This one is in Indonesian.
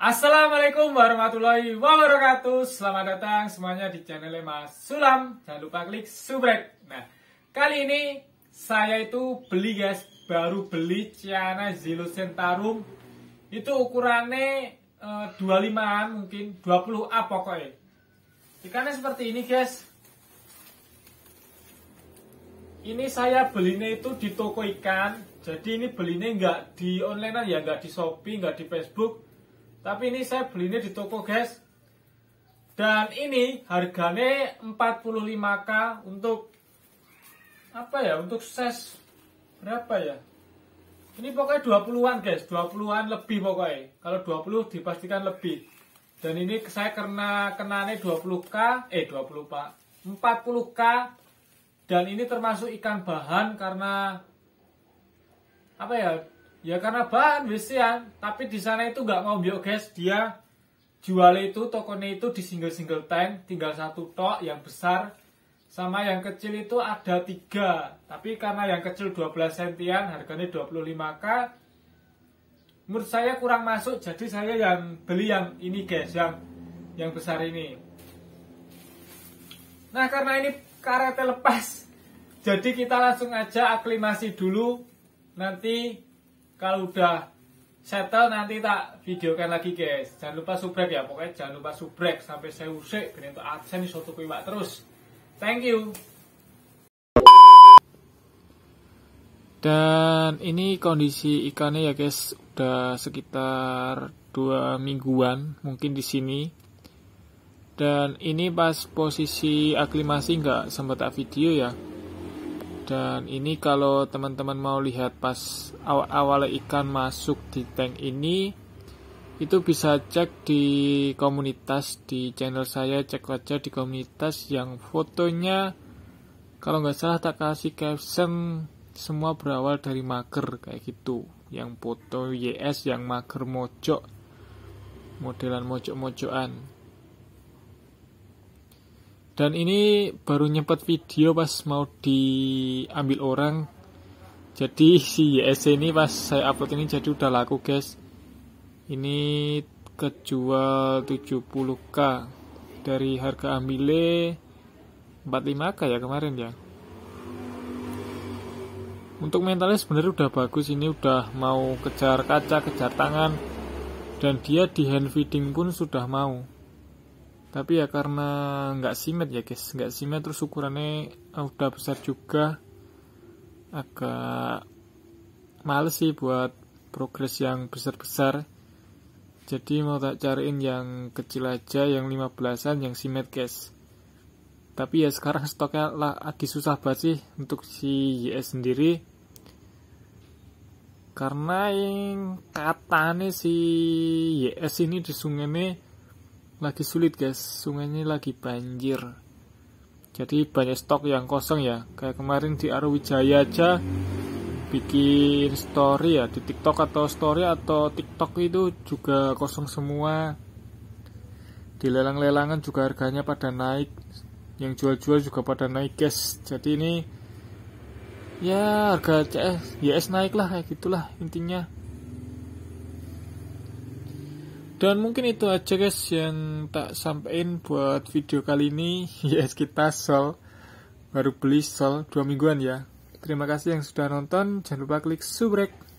Assalamualaikum warahmatullahi wabarakatuh Selamat datang semuanya di channel Mas Sulam Jangan lupa klik subscribe Nah, kali ini saya itu beli guys Baru beli Ciana Zilo Centarum Itu ukurannya e, eh, 25an mungkin 20A pokoknya Ikannya seperti ini guys Ini saya belinya itu di toko ikan jadi ini belinya nggak di online ya, nggak di Shopee, nggak di Facebook, tapi ini saya beli ini di toko guys. Dan ini harganya 45k untuk apa ya? Untuk ses berapa ya? Ini pokoknya 20-an guys, 20-an lebih pokoknya. Kalau 20 dipastikan lebih. Dan ini saya kena kenanya 20k, eh 20 pak, 40k. Dan ini termasuk ikan bahan karena apa ya? ya karena bahan besian tapi di sana itu nggak mau biok guys dia jual itu tokonya itu di single single tank tinggal satu tok yang besar sama yang kecil itu ada tiga tapi karena yang kecil 12 sentian harganya 25k menurut saya kurang masuk jadi saya yang beli yang ini guys yang yang besar ini nah karena ini karetnya lepas jadi kita langsung aja aklimasi dulu nanti kalau udah settle nanti tak videokan lagi guys jangan lupa subscribe ya pokoknya jangan lupa subscribe sampai saya usik dan untuk absen soto piwak terus thank you dan ini kondisi ikannya ya guys udah sekitar dua mingguan mungkin di sini dan ini pas posisi aklimasi nggak sempat tak video ya dan ini kalau teman-teman mau lihat pas awal awal ikan masuk di tank ini itu bisa cek di komunitas di channel saya cek aja di komunitas yang fotonya kalau nggak salah tak kasih caption semua berawal dari mager kayak gitu yang foto YS yang mager mojok modelan mojok-mojokan dan ini baru nyempet video pas mau diambil orang jadi si YSC ini pas saya upload ini jadi udah laku guys ini kejual 70k dari harga ambile 45k ya kemarin ya untuk mentalnya sebenarnya udah bagus ini udah mau kejar kaca kejar tangan dan dia di hand feeding pun sudah mau tapi ya karena nggak simet ya guys nggak simet terus ukurannya eh, udah besar juga agak males sih buat progres yang besar-besar jadi mau tak cariin yang kecil aja yang 15an yang simet guys tapi ya sekarang stoknya lagi susah banget sih untuk si YS sendiri karena yang katanya si YS ini di sungai ini lagi sulit guys sungainya lagi banjir jadi banyak stok yang kosong ya kayak kemarin di Arwijaya aja bikin story ya di TikTok atau story atau TikTok itu juga kosong semua di lelang-lelangan juga harganya pada naik yang jual-jual juga pada naik guys jadi ini ya harga CS YS naik lah kayak gitulah intinya dan mungkin itu aja guys yang tak sampein buat video kali ini. Yes, kita sol. Baru beli sol dua mingguan ya. Terima kasih yang sudah nonton. Jangan lupa klik subrek.